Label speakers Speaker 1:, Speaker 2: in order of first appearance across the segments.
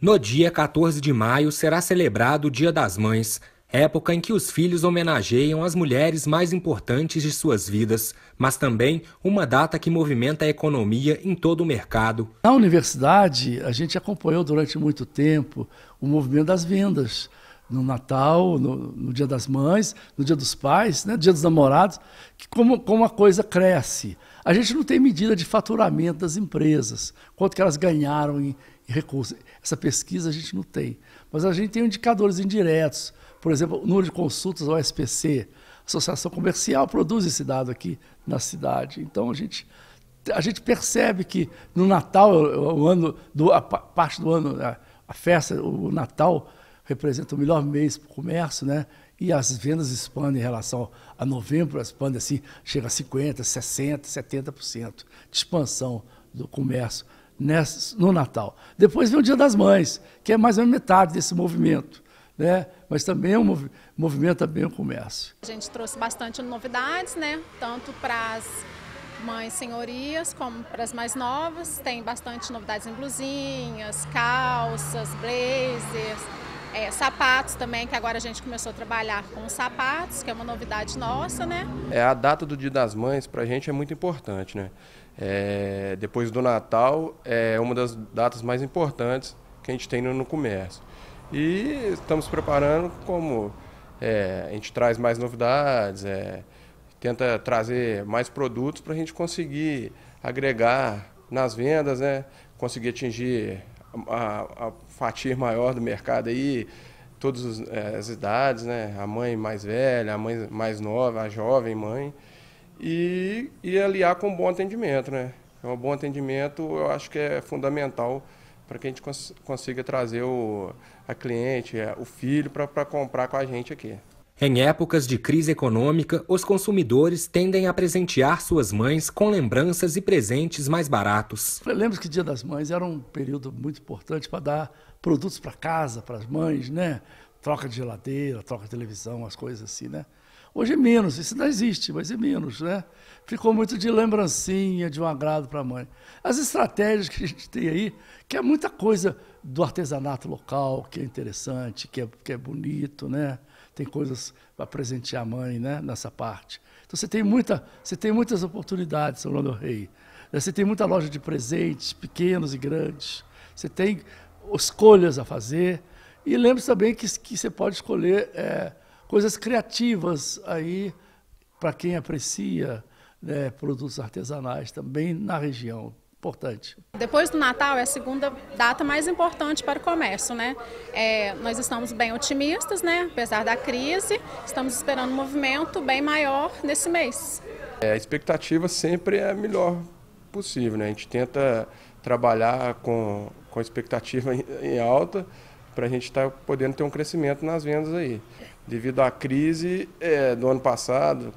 Speaker 1: No dia 14 de maio será celebrado o Dia das Mães, época em que os filhos homenageiam as mulheres mais importantes de suas vidas, mas também uma data que
Speaker 2: movimenta a economia em todo o mercado. Na universidade, a gente acompanhou durante muito tempo o movimento das vendas. No Natal, no, no Dia das Mães, no Dia dos Pais, né, Dia dos Namorados, que como, como a coisa cresce. A gente não tem medida de faturamento das empresas, quanto que elas ganharam em, essa pesquisa a gente não tem. Mas a gente tem indicadores indiretos. Por exemplo, o número de consultas ao SPC. Associação Comercial produz esse dado aqui na cidade. Então a gente, a gente percebe que no Natal, é é o ano do, a parte do ano, a, a festa, o Natal representa o melhor mês para o comércio, né? E as vendas expandem em relação a novembro, expandem assim, chega a 50%, 60%, 70% de expansão do comércio nessa, no Natal. Depois vem o Dia das Mães, que é mais ou menos metade desse movimento. Né? Mas também é um mov movimento também o comércio.
Speaker 3: A gente trouxe bastante novidades, né? tanto para as mães senhorias como para as mais novas. Tem bastante novidades em blusinhas, calças, blazers, é, sapatos também, que agora a gente começou a trabalhar com sapatos, que é uma novidade nossa, né? É,
Speaker 4: a data do Dia das Mães para a gente é muito importante, né? É, depois do Natal é uma das datas mais importantes que a gente tem no, no comércio. E estamos preparando como é, a gente traz mais novidades, é, tenta trazer mais produtos para a gente conseguir agregar nas vendas, né? conseguir atingir a, a fatia maior do mercado aí, todas eh, as idades, né? A mãe mais velha, a mãe mais nova, a jovem mãe. E, e aliar com um bom atendimento, né? Então, um bom atendimento eu acho que é fundamental para que a gente cons consiga trazer o a cliente, eh, o filho, para comprar com a gente aqui.
Speaker 1: Em épocas de crise econômica, os consumidores tendem a presentear suas mães com lembranças e presentes mais baratos. Eu
Speaker 2: lembro que o Dia das Mães era um período muito importante para dar produtos para casa, para as mães, né? Troca de geladeira, troca de televisão, as coisas assim, né? Hoje é menos, isso ainda existe, mas é menos, né? Ficou muito de lembrancinha, de um agrado para a mãe. As estratégias que a gente tem aí, que é muita coisa do artesanato local, que é interessante, que é, que é bonito, né? Tem coisas para presentear a mãe, né? Nessa parte. Então você tem, muita, você tem muitas oportunidades, São Lando Rei. Você tem muita loja de presentes, pequenos e grandes. Você tem escolhas a fazer. E lembre-se também que, que você pode escolher... É, coisas criativas aí para quem aprecia né, produtos artesanais também na região. Importante.
Speaker 3: Depois do Natal é a segunda data mais importante para o comércio, né? É, nós estamos bem otimistas, né? Apesar da crise, estamos esperando um movimento bem maior nesse mês.
Speaker 4: É, a expectativa sempre é a melhor possível, né? A gente tenta trabalhar com, com a expectativa em, em alta, para a gente estar tá podendo ter um crescimento nas vendas aí. Devido à crise é, do ano passado,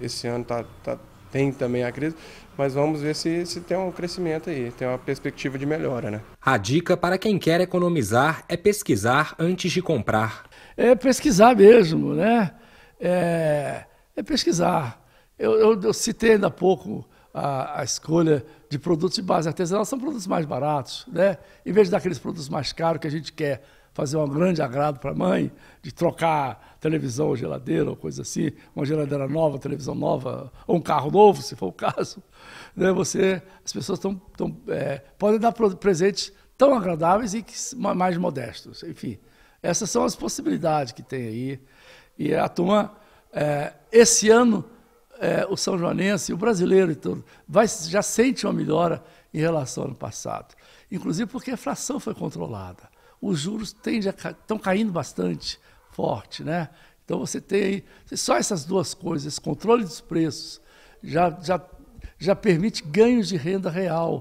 Speaker 4: esse ano tá, tá, tem também a crise, mas vamos
Speaker 1: ver se, se tem um crescimento aí, tem uma perspectiva de melhora. Né? A dica para quem quer economizar é pesquisar antes de comprar.
Speaker 2: É pesquisar mesmo, né? É, é pesquisar. Eu, eu, eu citei ainda há pouco a, a, escolha de produtos de base artesanal são produtos mais baratos, né? Em vez daqueles produtos mais caros que a gente quer fazer um grande agrado para a mãe, de trocar televisão ou geladeira ou coisa assim, uma geladeira nova, televisão nova, ou um carro novo, se for o caso, né? Você, as pessoas tão, tão é, podem dar presentes tão agradáveis e que, mais modestos, enfim. Essas são as possibilidades que tem aí. E a turma, é, esse ano, é, o São Joanense, o brasileiro e todo, vai, já sente uma melhora em relação ao ano passado. Inclusive porque a inflação foi controlada. Os juros tende a, estão caindo bastante forte, né? Então você tem só essas duas coisas, esse controle dos preços, já, já, já permite ganhos de renda real